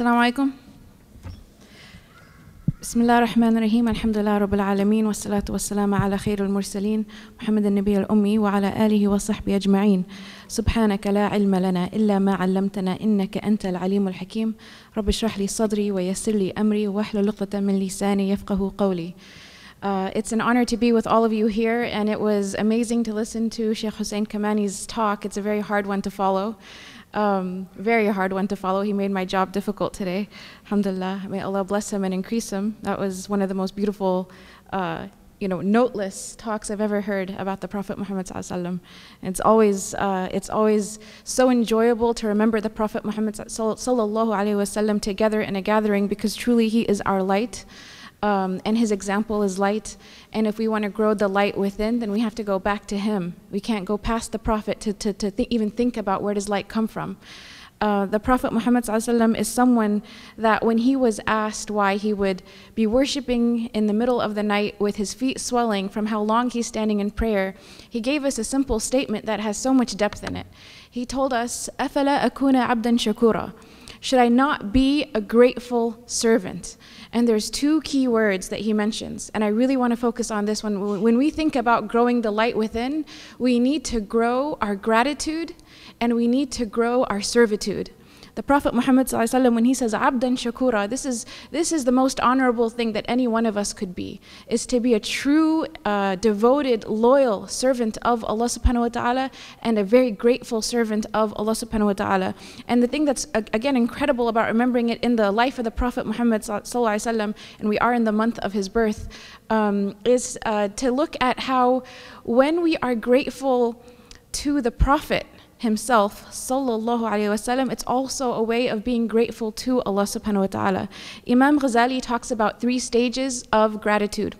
السلام عليكم بسم الله الرحمن الرحيم الحمد لله رب العالمين والصلاة والسلام على خير المرسلين محمد النبي الأمي وعلى آله وصحبه أجمعين سبحانك لا علم لنا إلا ما علمتنا إنك أنت العليم الحكيم رب اشرح لي صدري ويسر لي أمري واحلل لقطة من لساني يفقه قولي Uh, it's an honor to be with all of you here, and it was amazing to listen to Sheikh Hussein Kamani's talk. It's a very hard one to follow. Um, very hard one to follow. He made my job difficult today. Alhamdulillah. May Allah bless him and increase him. That was one of the most beautiful, uh, you know, noteless talks I've ever heard about the Prophet Muhammad it's always, uh, it's always so enjoyable to remember the Prophet Muhammad sallallahu alaihi wasallam together in a gathering because truly he is our light um, and his example is light. And if we want to grow the light within, then we have to go back to him. We can't go past the Prophet to, to, to th even think about where does light come from. Uh, the Prophet Muhammad is someone that when he was asked why he would be worshiping in the middle of the night with his feet swelling from how long he's standing in prayer, he gave us a simple statement that has so much depth in it. He told us, أَفَلَا أَكُونَ عَبْدًا شَكُورًا Should I not be a grateful servant? And there's two key words that he mentions, and I really want to focus on this one. When we think about growing the light within, we need to grow our gratitude and we need to grow our servitude. The Prophet Muhammad when he says abdan shakura, this is, this is the most honorable thing that any one of us could be, is to be a true, uh, devoted, loyal servant of Allah subhanahu wa ta'ala and a very grateful servant of Allah subhanahu wa ta'ala. And the thing that's, again, incredible about remembering it in the life of the Prophet Muhammad and we are in the month of his birth, um, is uh, to look at how when we are grateful to the Prophet, himself sallallahu alaihi wasallam it's also a way of being grateful to Allah subhanahu wa ta'ala Imam Ghazali talks about three stages of gratitude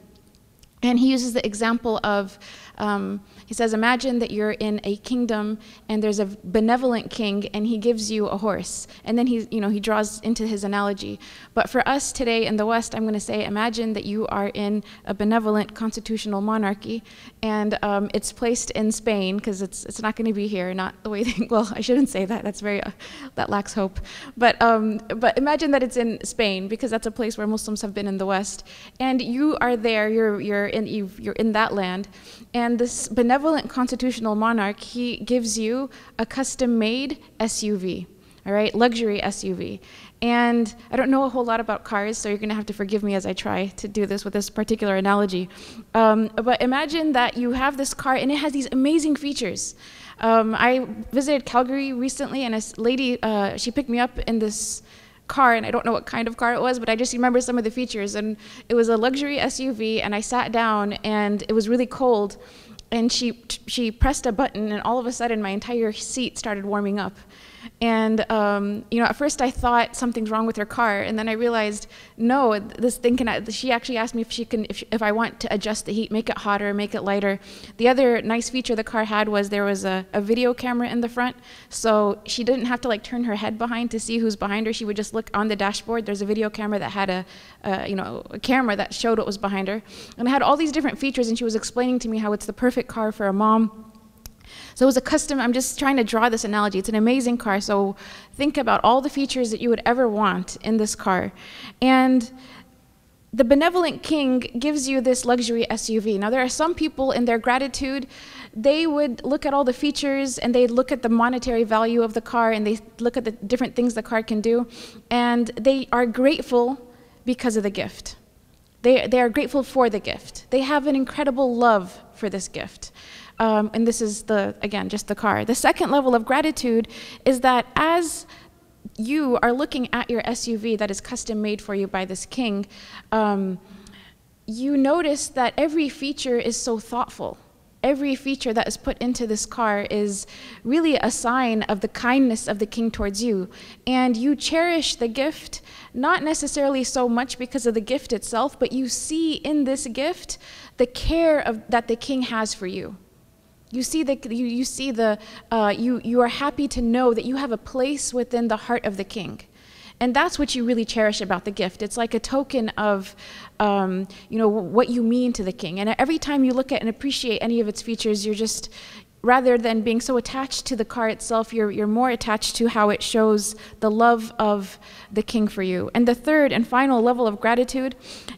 and he uses the example of um, he says, Imagine that you're in a kingdom and there's a benevolent king and he gives you a horse. And then he, you know, he draws into his analogy. But for us today in the West, I'm going to say, Imagine that you are in a benevolent constitutional monarchy and um, it's placed in Spain because it's, it's not going to be here, not the way they, well, I shouldn't say that. That's very, uh, that lacks hope. But, um, but imagine that it's in Spain because that's a place where Muslims have been in the West. And you are there, you're, you're, in, you you're in that land. And this benevolent constitutional monarch, he gives you a custom made SUV, all right, luxury SUV. And I don't know a whole lot about cars, so you're going to have to forgive me as I try to do this with this particular analogy. Um, but imagine that you have this car and it has these amazing features. Um, I visited Calgary recently, and a lady uh, she picked me up in this car and I don't know what kind of car it was, but I just remember some of the features. And it was a luxury SUV, and I sat down and it was really cold. And she, she pressed a button, and all of a sudden, my entire seat started warming up. And um, you know, at first I thought something's wrong with her car, and then I realized no, this thing can. She actually asked me if she can, if, she, if I want to adjust the heat, make it hotter, make it lighter. The other nice feature the car had was there was a, a video camera in the front, so she didn't have to like turn her head behind to see who's behind her. She would just look on the dashboard. There's a video camera that had a, you know, a camera that showed what was behind her, and it had all these different features. And she was explaining to me how it's the perfect car for a mom so it was a custom, I'm just trying to draw this analogy. It's an amazing car, so think about all the features that you would ever want in this car. And the benevolent king gives you this luxury SUV. Now, there are some people in their gratitude, they would look at all the features and they look at the monetary value of the car and they look at the different things the car can do, and they are grateful because of the gift. They, they are grateful for the gift. They have an incredible love for this gift um, and this is the, again, just the car. The second level of gratitude is that as you are looking at your SUV that is custom made for you by this king, um, you notice that every feature is so thoughtful. Every feature that is put into this car is really a sign of the kindness of the king towards you. And you cherish the gift, not necessarily so much because of the gift itself, but you see in this gift the care of, that the king has for you. You see the, you, you see the, uh, you, you are happy to know that you have a place within the heart of the king. And that's what you really cherish about the gift. It's like a token of, um, you know, what you mean to the king. And every time you look at and appreciate any of its features, you're just, rather than being so attached to the car itself, you're, you're more attached to how it shows the love of the king for you. And the third and final level of gratitude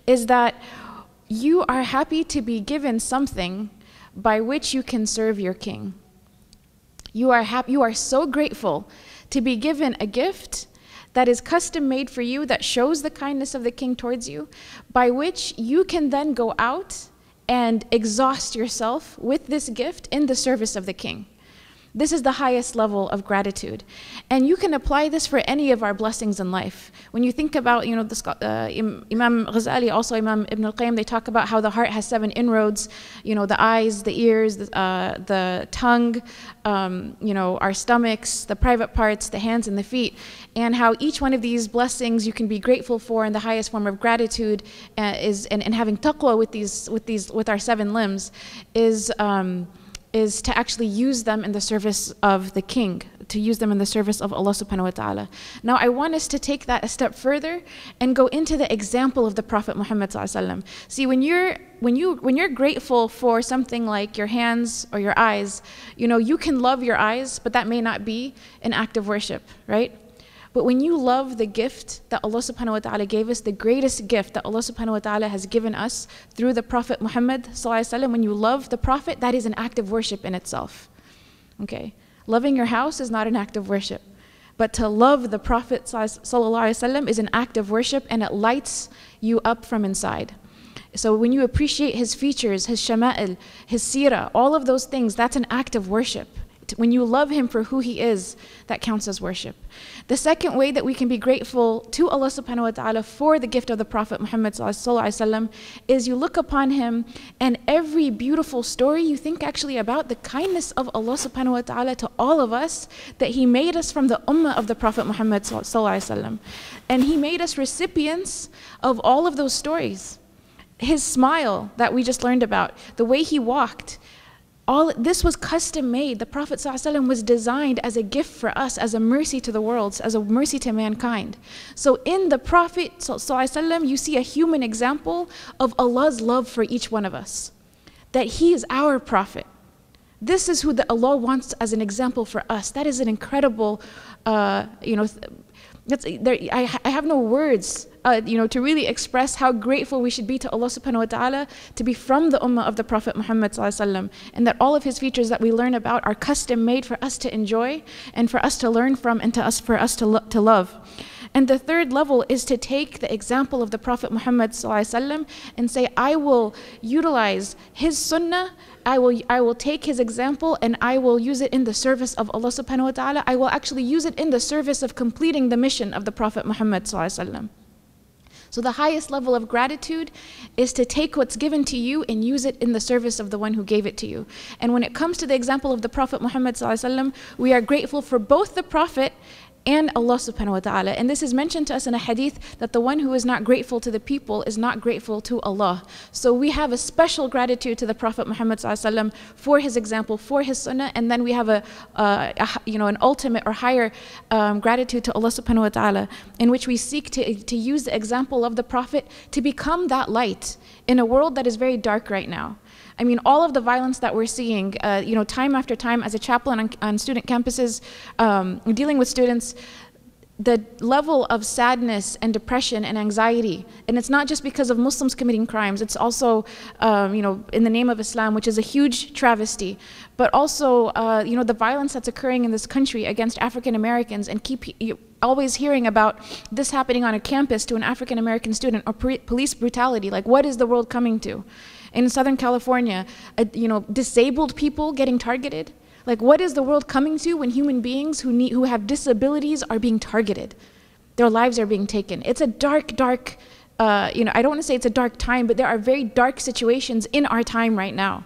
is that you are happy to be given something by which you can serve your king. You are, hap- you are so grateful to be given a gift that is custom made for you, that shows the kindness of the king towards you, by which you can then go out and exhaust yourself with this gift in the service of the king. This is the highest level of gratitude. And you can apply this for any of our blessings in life. When you think about, you know, the, uh, Imam Ghazali, also Imam Ibn al-Qayyim, they talk about how the heart has seven inroads, you know, the eyes, the ears, the, uh, the tongue, um, you know, our stomachs, the private parts, the hands and the feet, and how each one of these blessings you can be grateful for in the highest form of gratitude uh, is, and, and having taqwa with these, with these, with our seven limbs is, um, is to actually use them in the service of the king, to use them in the service of Allah subhanahu wa ta'ala. Now I want us to take that a step further and go into the example of the Prophet Muhammad See when you're when you when you're grateful for something like your hands or your eyes, you know, you can love your eyes, but that may not be an act of worship, right? But when you love the gift that Allah subhanahu wa ta'ala gave us, the greatest gift that Allah subhanahu wa ta'ala has given us through the Prophet Muhammad, when you love the Prophet, that is an act of worship in itself. Okay? Loving your house is not an act of worship. But to love the Prophet is an act of worship and it lights you up from inside. So when you appreciate his features, his shama'il, his seerah, all of those things, that's an act of worship. When you love Him for who He is, that counts as worship. The second way that we can be grateful to Allah subhanahu wa ta'ala for the gift of the Prophet Muhammad is you look upon him and every beautiful story you think actually about the kindness of Allah subhanahu wa ta'ala to all of us that He made us from the ummah of the Prophet Muhammad. And He made us recipients of all of those stories his smile that we just learned about, the way he walked, all this was custom made the prophet ﷺ was designed as a gift for us as a mercy to the worlds, as a mercy to mankind so in the prophet ﷺ, you see a human example of allah's love for each one of us that he is our prophet this is who the allah wants as an example for us that is an incredible uh, you know there, I, I, have no words, uh, you know, to really express how grateful we should be to Allah subhanahu wa ta'ala to be from the ummah of the Prophet Muhammad sallallahu and that all of his features that we learn about are custom made for us to enjoy and for us to learn from and to us, for us to, lo to love. And the third level is to take the example of the Prophet Muhammad and say, I will utilize his sunnah I will, I will take his example and I will use it in the service of Allah subhanahu wa ta'ala. I will actually use it in the service of completing the mission of the Prophet Muhammad sallallahu so the highest level of gratitude is to take what's given to you and use it in the service of the one who gave it to you. And when it comes to the example of the Prophet Muhammad we are grateful for both the Prophet and Allah subhanahu wa ta'ala. And this is mentioned to us in a hadith that the one who is not grateful to the people is not grateful to Allah. So we have a special gratitude to the Prophet Muhammad for his example, for his sunnah, and then we have a, uh, a you know, an ultimate or higher um, gratitude to Allah subhanahu wa ta'ala in which we seek to, to use the example of the Prophet to become that light in a world that is very dark right now. I mean, all of the violence that we're seeing, uh, you know, time after time as a chaplain on, on student campuses, um, dealing with students, the level of sadness and depression and anxiety, and it's not just because of Muslims committing crimes, it's also, um, you know, in the name of Islam, which is a huge travesty, but also, uh, you know, the violence that's occurring in this country against African Americans and keep you, always hearing about this happening on a campus to an African American student or police brutality. Like, what is the world coming to? in Southern California, uh, you know, disabled people getting targeted. Like, what is the world coming to when human beings who, need, who have disabilities are being targeted? Their lives are being taken. It's a dark, dark, uh, you know, I don't want to say it's a dark time, but there are very dark situations in our time right now.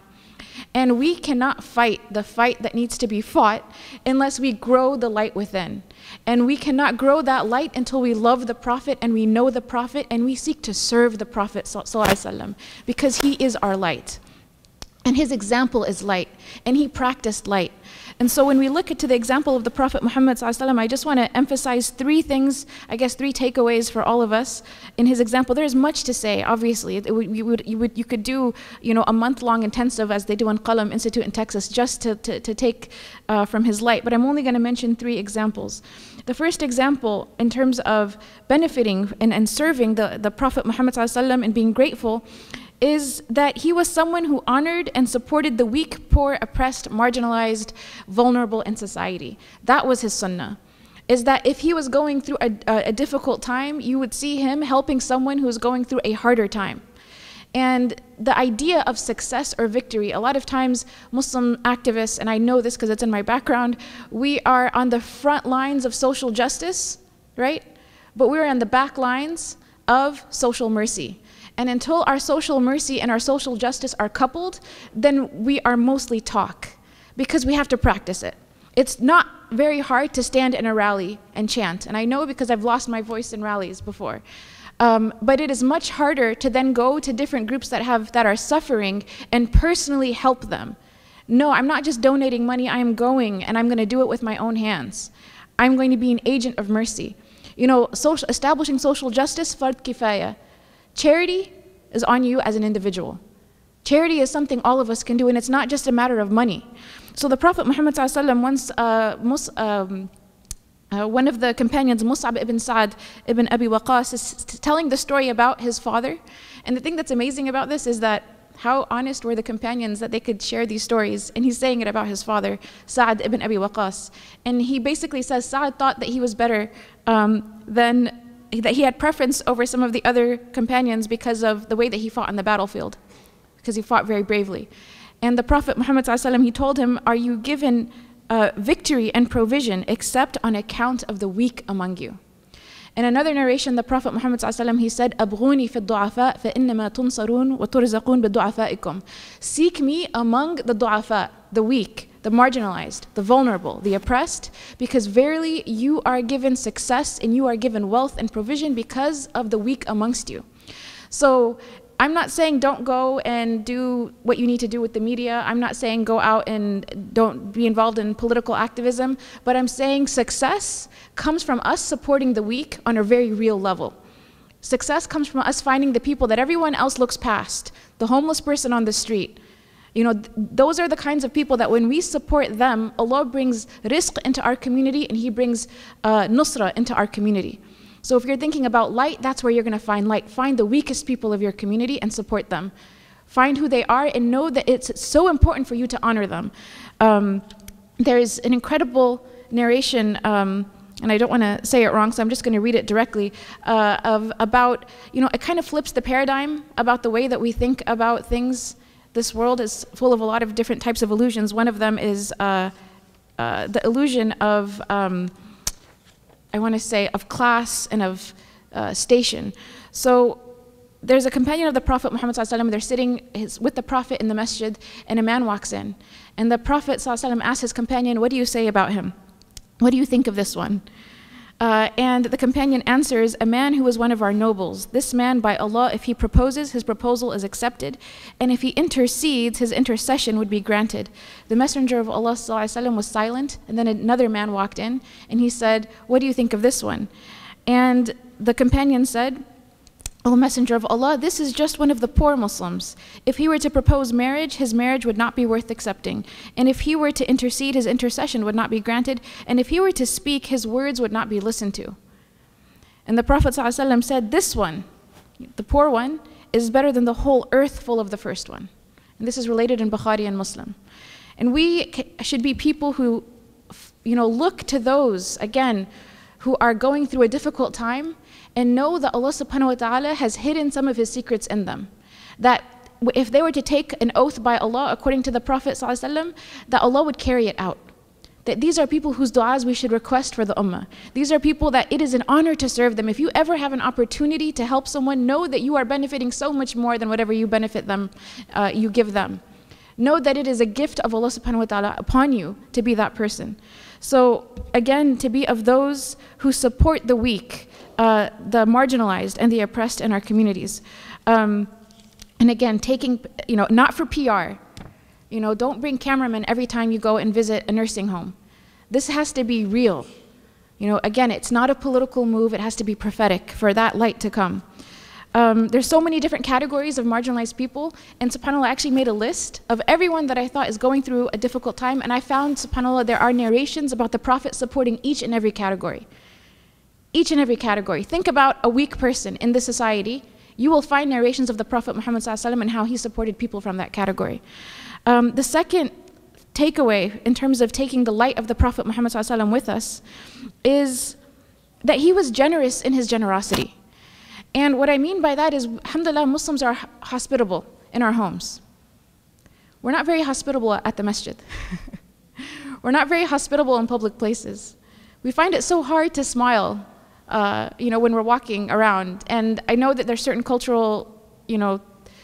And we cannot fight the fight that needs to be fought unless we grow the light within. And we cannot grow that light until we love the Prophet and we know the Prophet and we seek to serve the Prophet because he is our light. And his example is light, and he practiced light. And so when we look at, to the example of the Prophet Muhammad I just want to emphasize three things, I guess three takeaways for all of us in his example. There is much to say, obviously. It, it, you, would, you, would, you could do, you know, a month-long intensive as they do in Qalam Institute in Texas just to, to, to take uh, from his light. But I'm only going to mention three examples. The first example in terms of benefiting and, and serving the, the Prophet Muhammad and being grateful is that he was someone who honored and supported the weak, poor, oppressed, marginalized, vulnerable in society. That was his sunnah is that if he was going through a, a, difficult time, you would see him helping someone who's going through a harder time. And the idea of success or victory, a lot of times Muslim activists, and I know this because it's in my background, we are on the front lines of social justice, right? But we're on the back lines of social mercy. And until our social mercy and our social justice are coupled, then we are mostly talk because we have to practice it. It's not very hard to stand in a rally and chant. And I know because I've lost my voice in rallies before. Um, but it is much harder to then go to different groups that have that are suffering and personally help them. No, I'm not just donating money. I am going and I'm going to do it with my own hands. I'm going to be an agent of mercy. You know, social, establishing social justice, fard kifaya. Charity is on you as an individual. Charity is something all of us can do, and it's not just a matter of money. So the Prophet Muhammad once, uh, Mus, um, uh, one of the companions, Mus'ab ibn Sa'd ibn Abi Waqas, is telling the story about his father. And the thing that's amazing about this is that how honest were the companions that they could share these stories. And he's saying it about his father, Sa'd ibn Abi Waqas. And he basically says Sa'd thought that he was better um, than that he had preference over some of the other companions because of the way that he fought on the battlefield, because he fought very bravely. And the Prophet Muhammad he told him, Are you given uh, victory and provision except on account of the weak among you? In another narration, the Prophet Muhammad he said, "Abghuni fi du'afa wa تنصرون bi-du'afaikum." Seek me among the du'afa, the weak, the marginalized, the vulnerable, the oppressed, because verily you are given success and you are given wealth and provision because of the weak amongst you. So I'm not saying don't go and do what you need to do with the media. I'm not saying go out and don't be involved in political activism, but I'm saying success comes from us supporting the weak on a very real level. Success comes from us finding the people that everyone else looks past the homeless person on the street, you know, th those are the kinds of people that when we support them, Allah brings risk into our community and He brings uh, nusra into our community. So if you're thinking about light, that's where you're going to find light. Find the weakest people of your community and support them. Find who they are and know that it's so important for you to honor them. Um, there is an incredible narration. Um, and I don't want to say it wrong, so I'm just going to read it directly, uh, of about, you know, it kind of flips the paradigm about the way that we think about things this world is full of a lot of different types of illusions. One of them is uh, uh, the illusion of, um, I want to say, of class and of uh, station. So there's a companion of the Prophet Muhammad sallallahu they're sitting his, with the Prophet in the masjid, and a man walks in. And the Prophet sallallahu asks his companion, what do you say about him? What do you think of this one? Uh, and the companion answers, A man who was one of our nobles. This man, by Allah, if he proposes, his proposal is accepted, and if he intercedes, his intercession would be granted. The Messenger of Allah was silent, and then another man walked in, and he said, What do you think of this one? And the companion said, O Messenger of Allah, this is just one of the poor Muslims. If he were to propose marriage, his marriage would not be worth accepting. And if he were to intercede, his intercession would not be granted. And if he were to speak, his words would not be listened to. And the Prophet ﷺ said, This one, the poor one, is better than the whole earth full of the first one. And this is related in Bukhari and Muslim. And we should be people who, you know, look to those, again, who are going through a difficult time and know that Allah subhanahu wa ta'ala has hidden some of his secrets in them. That if they were to take an oath by Allah according to the Prophet ﷺ, that Allah would carry it out. That these are people whose du'as we should request for the ummah. These are people that it is an honor to serve them. If you ever have an opportunity to help someone, know that you are benefiting so much more than whatever you benefit them, uh, you give them. Know that it is a gift of Allah subhanahu wa ta'ala upon you to be that person. So again, to be of those who support the weak, uh, the marginalized and the oppressed in our communities. Um, and again, taking, you know, not for PR. You know, don't bring cameramen every time you go and visit a nursing home. This has to be real. You know, again, it's not a political move, it has to be prophetic for that light to come. Um, there's so many different categories of marginalized people, and subhanAllah actually made a list of everyone that I thought is going through a difficult time, and I found, subhanAllah, there are narrations about the Prophet supporting each and every category each and every category. Think about a weak person in the society. You will find narrations of the Prophet Muhammad ﷺ and how he supported people from that category. Um, the second takeaway in terms of taking the light of the Prophet Muhammad ﷺ with us is that he was generous in his generosity. And what I mean by that is, alhamdulillah, Muslims are hospitable in our homes. We're not very hospitable at the masjid. We're not very hospitable in public places. We find it so hard to smile uh, you know, when we're walking around. And I know that there's certain cultural, you know,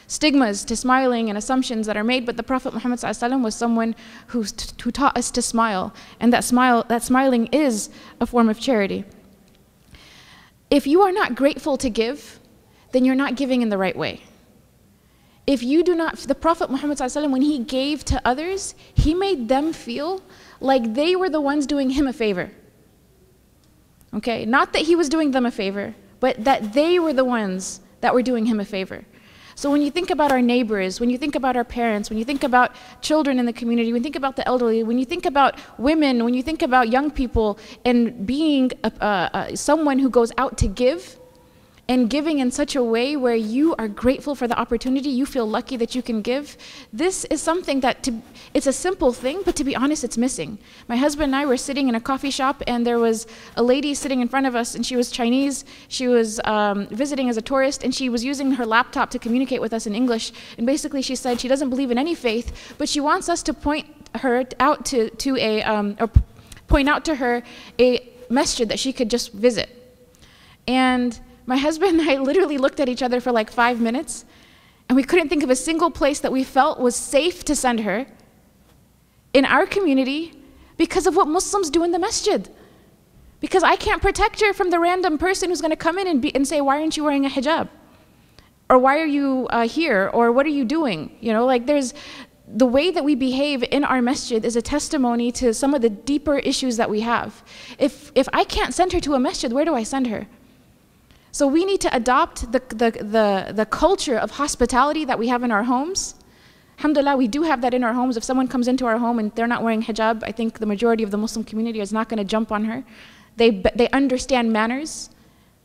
stigmas to smiling and assumptions that are made, but the Prophet Muhammad was someone who, who taught us to smile. And that, smile, that smiling is a form of charity. If you are not grateful to give, then you're not giving in the right way. If you do not, the Prophet Muhammad, when he gave to others, he made them feel like they were the ones doing him a favor. Okay? Not that he was doing them a favor, but that they were the ones that were doing him a favor. So when you think about our neighbors, when you think about our parents, when you think about children in the community, when you think about the elderly, when you think about women, when you think about young people and being a, a, a, someone who goes out to give, and giving in such a way where you are grateful for the opportunity, you feel lucky that you can give. This is something that to, it's a simple thing, but to be honest, it's missing. My husband and I were sitting in a coffee shop, and there was a lady sitting in front of us, and she was Chinese. She was um, visiting as a tourist, and she was using her laptop to communicate with us in English. And basically, she said she doesn't believe in any faith, but she wants us to point her out to, to a, um, or point out to her a masjid that she could just visit. And my husband and I literally looked at each other for like five minutes, and we couldn't think of a single place that we felt was safe to send her in our community because of what Muslims do in the masjid. Because I can't protect her from the random person who's going to come in and, be, and say, Why aren't you wearing a hijab? Or why are you uh, here? Or what are you doing? You know, like there's the way that we behave in our masjid is a testimony to some of the deeper issues that we have. If, if I can't send her to a masjid, where do I send her? So we need to adopt the, the, the, the culture of hospitality that we have in our homes. Alhamdulillah, we do have that in our homes. If someone comes into our home and they're not wearing hijab, I think the majority of the Muslim community is not going to jump on her. They, they understand manners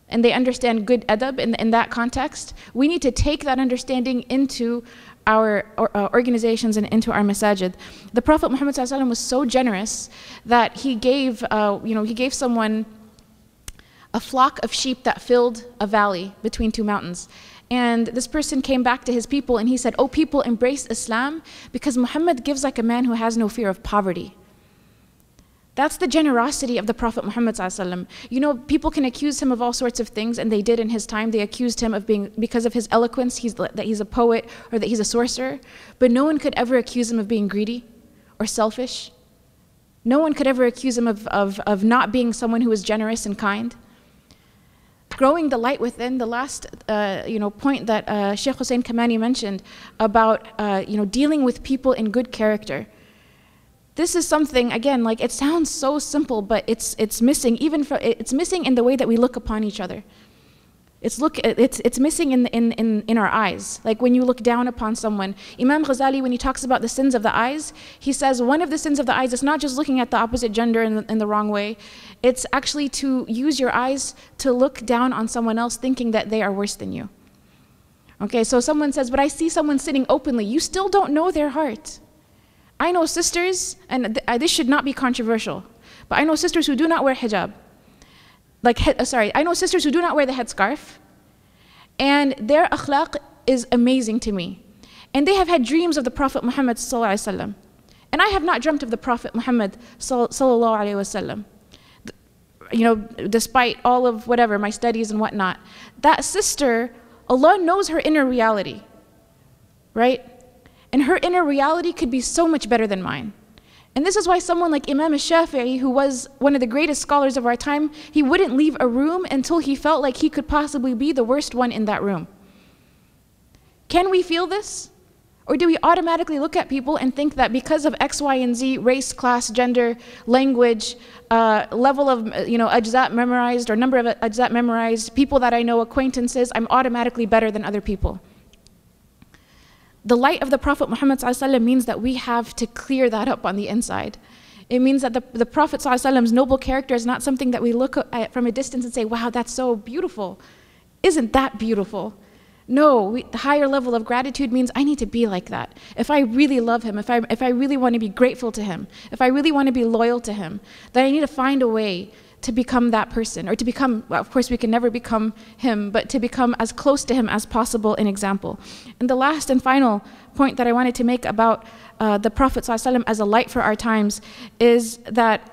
and they understand good adab in, in that context. We need to take that understanding into our uh, organizations and into our masajid. The Prophet Muhammad was so generous that he gave, uh, you know, he gave someone a flock of sheep that filled a valley between two mountains. And this person came back to his people and he said, Oh, people, embrace Islam because Muhammad gives like a man who has no fear of poverty. That's the generosity of the Prophet Muhammad. You know, people can accuse him of all sorts of things, and they did in his time. They accused him of being, because of his eloquence, he's, that he's a poet or that he's a sorcerer. But no one could ever accuse him of being greedy or selfish. No one could ever accuse him of, of, of not being someone who was generous and kind growing the light within the last uh, you know point that uh, Sheikh Hussein Kamani mentioned about uh, you know dealing with people in good character. This is something again like it sounds so simple, but it's it's missing even from it's missing in the way that we look upon each other. It's, look, it's, it's missing in, in, in, in our eyes. Like when you look down upon someone. Imam Ghazali, when he talks about the sins of the eyes, he says one of the sins of the eyes is not just looking at the opposite gender in the, in the wrong way, it's actually to use your eyes to look down on someone else thinking that they are worse than you. Okay, so someone says, But I see someone sitting openly. You still don't know their heart. I know sisters, and th uh, this should not be controversial, but I know sisters who do not wear hijab like, head, uh, sorry, I know sisters who do not wear the headscarf, and their akhlaq is amazing to me. And they have had dreams of the Prophet Muhammad sallallahu and I have not dreamt of the Prophet Muhammad sallallahu alaihi wasallam. You know, despite all of whatever my studies and whatnot, that sister, Allah knows her inner reality, right? And her inner reality could be so much better than mine. And this is why someone like Imam Shafi'i, who was one of the greatest scholars of our time, he wouldn't leave a room until he felt like he could possibly be the worst one in that room. Can we feel this? Or do we automatically look at people and think that because of X, Y, and Z, race, class, gender, language, uh, level of uh, you know ajzat memorized or number of ajzat memorized, people that I know, acquaintances, I'm automatically better than other people? the light of the Prophet Muhammad means that we have to clear that up on the inside. It means that the, the Prophet Prophet's noble character is not something that we look at from a distance and say, wow, that's so beautiful. Isn't that beautiful? No, we, the higher level of gratitude means I need to be like that. If I really love him, if I, if I really want to be grateful to him, if I really want to be loyal to him, then I need to find a way to become that person, or to become, well, of course, we can never become him, but to become as close to him as possible in example. And the last and final point that I wanted to make about uh, the Prophet ﷺ as a light for our times is that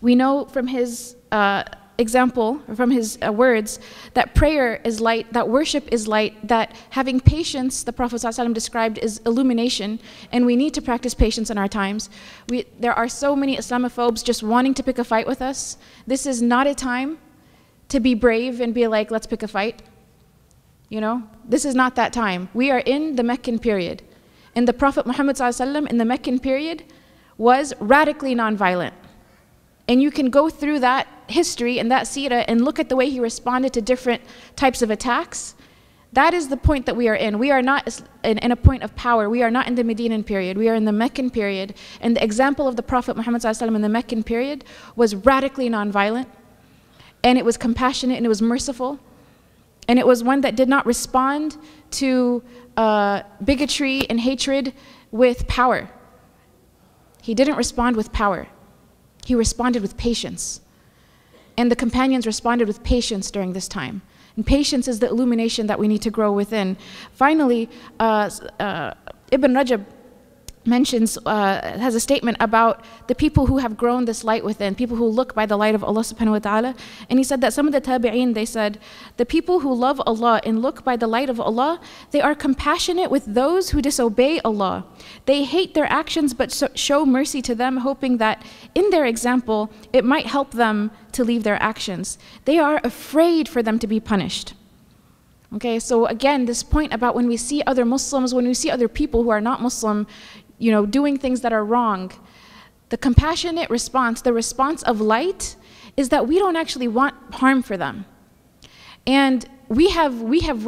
we know from his uh, example, from his uh, words, that prayer is light, that worship is light, that having patience, the Prophet ﷺ described, is illumination, and we need to practice patience in our times. We, there are so many Islamophobes just wanting to pick a fight with us. This is not a time to be brave and be like, let's pick a fight. You know, this is not that time. We are in the Meccan period. And the Prophet Muhammad ﷺ in the Meccan period was radically nonviolent. And you can go through that history and that sira uh, and look at the way he responded to different types of attacks, that is the point that we are in. We are not in, in, a point of power. We are not in the Medinan period. We are in the Meccan period. And the example of the Prophet Muhammad in the Meccan period was radically nonviolent. And it was compassionate and it was merciful. And it was one that did not respond to uh, bigotry and hatred with power. He didn't respond with power, he responded with patience. And the companions responded with patience during this time. And patience is the illumination that we need to grow within. Finally, uh, uh, Ibn Rajab mentions, uh, has a statement about the people who have grown this light within, people who look by the light of Allah subhanahu wa ta'ala. And he said that some of the tabi'een, they said, the people who love Allah and look by the light of Allah, they are compassionate with those who disobey Allah. They hate their actions but so show mercy to them, hoping that in their example, it might help them to leave their actions. They are afraid for them to be punished. Okay, so again, this point about when we see other Muslims, when we see other people who are not Muslim, you know, doing things that are wrong, the compassionate response, the response of light, is that we don't actually want harm for them. And we have, we have,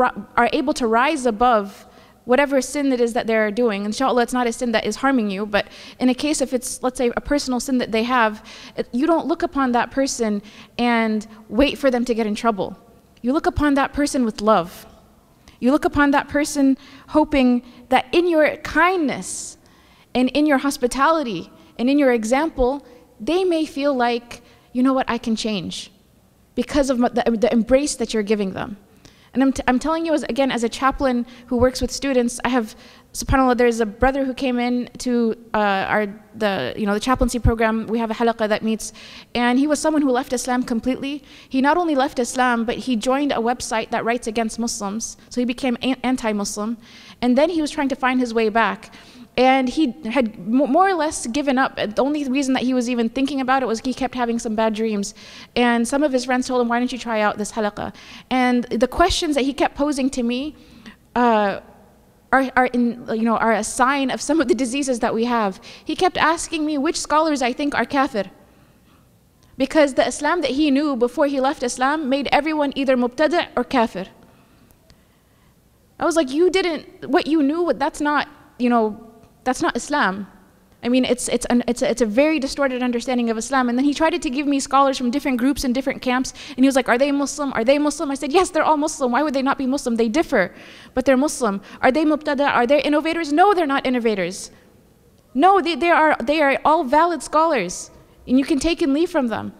are able to rise above whatever sin it is that they're doing. Inshallah, it's not a sin that is harming you, but in a case, if it's, let's say, a personal sin that they have, you don't look upon that person and wait for them to get in trouble. You look upon that person with love. You look upon that person hoping that in your kindness and in your hospitality and in your example, they may feel like, you know what, I can change because of the, the embrace that you're giving them. And I'm, t- I'm telling you, as, again, as a chaplain who works with students, I have, subhanAllah, there's a brother who came in to uh, our, the, you know, the chaplaincy program. We have a halaqah that meets. And he was someone who left Islam completely. He not only left Islam, but he joined a website that writes against Muslims. So he became anti Muslim. And then he was trying to find his way back and he had more or less given up. The only reason that he was even thinking about it was he kept having some bad dreams. And some of his friends told him, Why don't you try out this halaqah? And the questions that he kept posing to me uh, are, are, in, you know, are a sign of some of the diseases that we have. He kept asking me which scholars I think are kafir. Because the Islam that he knew before he left Islam made everyone either mubtada' or kafir. I was like, You didn't, what you knew, that's not, you know, that's not Islam. I mean, it's, it's, an, it's, a, it's a very distorted understanding of Islam. And then he tried to give me scholars from different groups and different camps. And he was like, Are they Muslim? Are they Muslim? I said, Yes, they're all Muslim. Why would they not be Muslim? They differ, but they're Muslim. Are they Mubtada? Are they innovators? No, they're not innovators. No, they, they, are, they are all valid scholars. And you can take and leave from them.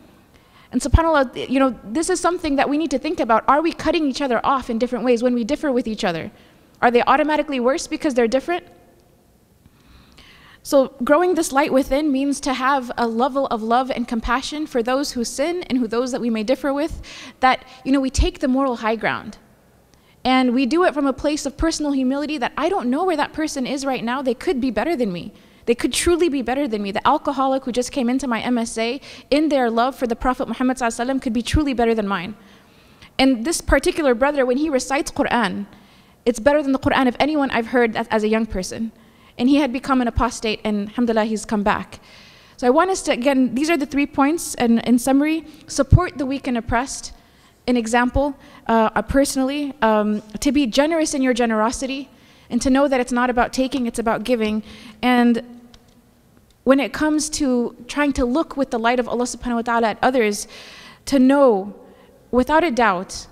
And subhanAllah, you know, this is something that we need to think about. Are we cutting each other off in different ways when we differ with each other? Are they automatically worse because they're different? So, growing this light within means to have a level of love and compassion for those who sin and who those that we may differ with, that, you know, we take the moral high ground. And we do it from a place of personal humility that I don't know where that person is right now. They could be better than me. They could truly be better than me. The alcoholic who just came into my MSA, in their love for the Prophet Muhammad could be truly better than mine. And this particular brother, when he recites Quran, it's better than the Quran of anyone I've heard as a young person. And he had become an apostate, and alhamdulillah, he's come back. So I want us to, again, these are the three points. And in summary, support the weak and oppressed. An example, uh, uh, personally, um, to be generous in your generosity and to know that it's not about taking, it's about giving. And when it comes to trying to look with the light of Allah subhanahu wa ta'ala at others, to know without a doubt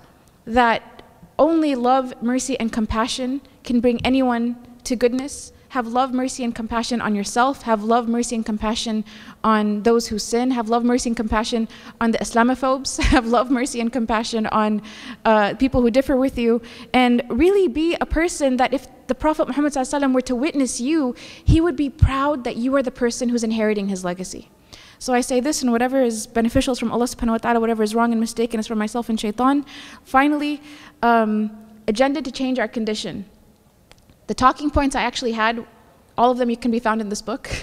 that only love, mercy, and compassion can bring anyone to goodness have love, mercy, and compassion on yourself. Have love, mercy, and compassion on those who sin. Have love, mercy, and compassion on the Islamophobes. have love, mercy, and compassion on uh, people who differ with you. And really be a person that if the Prophet Muhammad were to witness you, he would be proud that you are the person who's inheriting his legacy. So I say this, and whatever is beneficial is from Allah subhanahu wa ta'ala, whatever is wrong and mistaken is from myself and shaitan. Finally, um, agenda to change our condition. The talking points I actually had, all of them can be found in this book.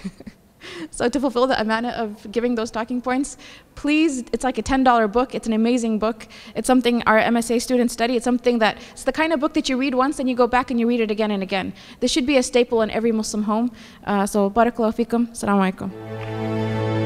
so to fulfill the amount of giving those talking points, please, it's like a $10 book. It's an amazing book. It's something our MSA students study. It's something that, it's the kind of book that you read once and you go back and you read it again and again. This should be a staple in every Muslim home. Uh, so barakallahu fikum, salam alaikum.